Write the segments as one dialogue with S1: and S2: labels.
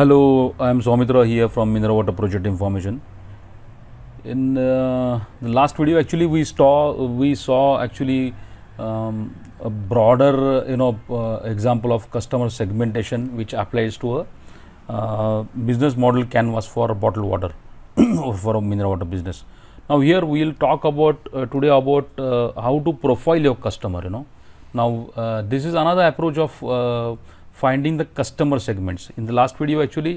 S1: Hello, I am Somitra here from Mineral Water Project Information. In uh, the last video, actually we saw we saw actually um, a broader you know uh, example of customer segmentation which applies to a uh, business model canvas for bottled water or for mineral water business. Now here we will talk about uh, today about uh, how to profile your customer. You know, now uh, this is another approach of finding the customer segments. In the last video actually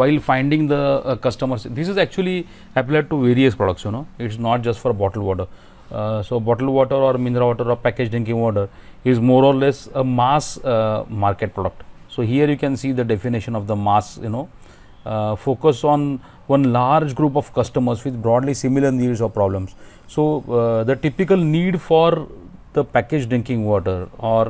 S1: while finding the uh, customers, this is actually applied to various products you know, it is not just for bottled water. Uh, so bottled water or mineral water or packaged drinking water is more or less a mass uh, market product. So here you can see the definition of the mass you know uh, focus on one large group of customers with broadly similar needs or problems. So uh, the typical need for the packaged drinking water or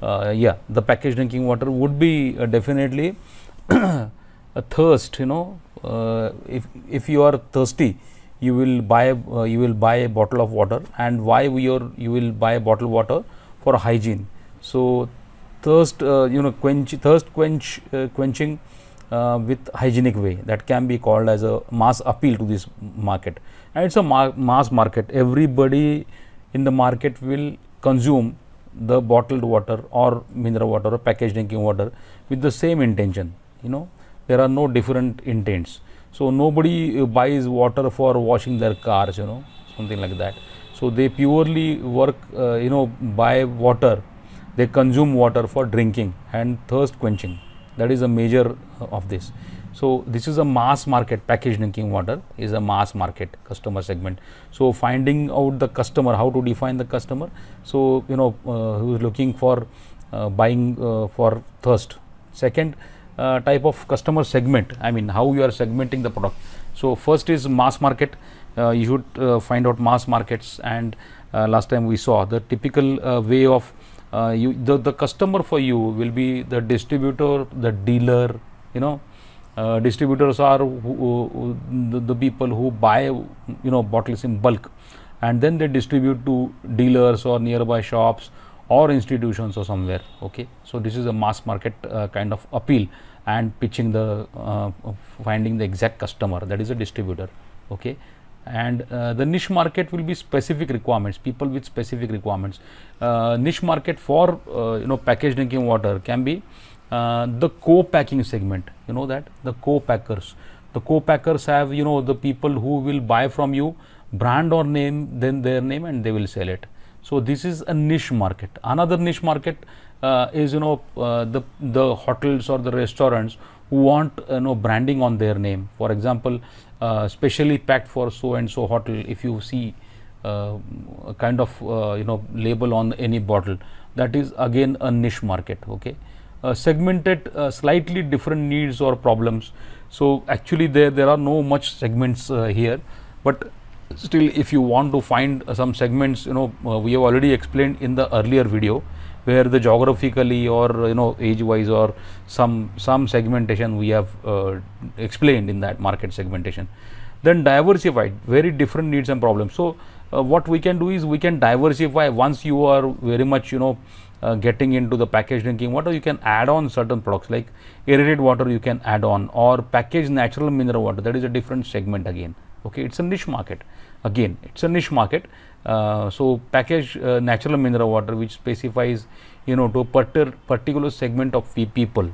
S1: uh, yeah, the packaged drinking water would be uh, definitely a thirst. You know, uh, if if you are thirsty, you will buy uh, you will buy a bottle of water and why are you will buy a bottle of water for hygiene so thirst uh, you know quench thirst quench uh, quenching with hygienic way that can be called as a mass appeal to this market and it's a ma mass market everybody in the market will consume the bottled water or mineral water or packaged drinking water with the same intention you know there are no different intents so nobody uh, buys water for washing their cars you know something like that so they purely work uh, you know buy water they consume water for drinking and thirst quenching that is a major uh, of this. So, this is a mass market packaged drinking water is a mass market customer segment. So, finding out the customer, how to define the customer. So, you know, uh, who is looking for uh, buying uh, for thirst. Second uh, type of customer segment, I mean, how you are segmenting the product. So, first is mass market. Uh, you should find out mass markets and last time we saw the typical way of uh, you the, the customer for you will be the distributor the dealer you know uh, distributors are who, who, the, the, people who buy you know bottles in bulk and then they distribute to dealers or nearby shops or institutions or somewhere okay so this is a mass market uh, kind of appeal and pitching the uh, finding the exact customer that is a distributor okay and uh, the niche market will be specific requirements people with specific requirements uh, niche market for uh, you know packaged drinking water can be uh, the co-packing segment you know that the co-packers the co-packers have you know the people who will buy from you brand or name then their name and they will sell it so this is a niche market another niche market uh, is you know uh, the the hotels or the restaurants who want you know branding on their name for example uh, specially packed for so and so hotel if you see uh, kind of uh, you know label on any bottle that is again a niche market okay uh, segmented uh, slightly different needs or problems so actually there there are no much segments uh, here but still if you want to find some segments you know we have already explained in the earlier video where the geographically or you know age wise or some some segmentation we have uh, explained in that market segmentation then diversified very different needs and problems so uh, what we can do is we can diversify once you are very much you know uh, getting into the packaged drinking water you can add on certain products like aerated water you can add on or packaged natural mineral water that is a different segment again okay it's a niche market again it's a niche market uh, so, package uh, natural mineral water which specifies you know to particular particular segment of people.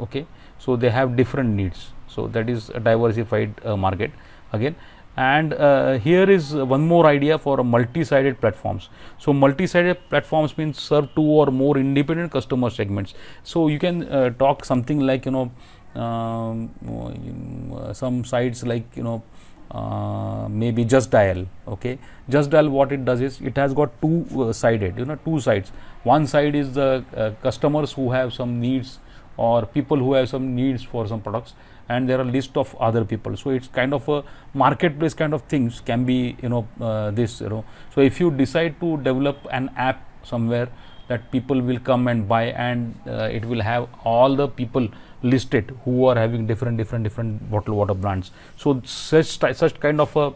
S1: Okay. So, they have different needs. So, that is a diversified uh, market again and uh, here is one more idea for multi-sided platforms. So, multi-sided platforms means serve two or more independent customer segments. So, you can uh, talk something like you know um, some sites like you know uh, maybe just dial okay just dial what it does is it has got two uh, sided you know two sides one side is the uh, customers who have some needs or people who have some needs for some products and there are list of other people so it's kind of a marketplace kind of things can be you know uh, this you know so if you decide to develop an app somewhere that people will come and buy and uh, it will have all the people listed who are having different different different bottled water brands so such such kind of a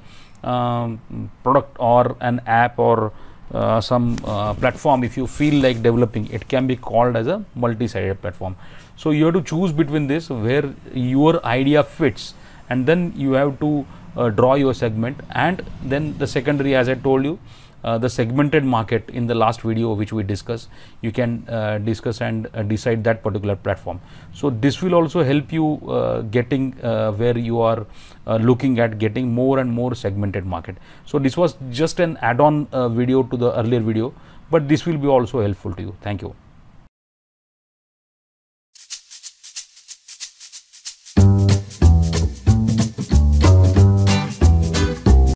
S1: um, product or an app or uh, some uh, platform if you feel like developing it can be called as a multi-sided platform so you have to choose between this where your idea fits and then you have to uh, draw your segment and then the secondary as i told you uh, the segmented market in the last video which we discussed you can uh, discuss and uh, decide that particular platform so this will also help you uh, getting uh, where you are looking at getting more and more segmented market so this was just an add-on video to the earlier video but this will be also helpful to you thank you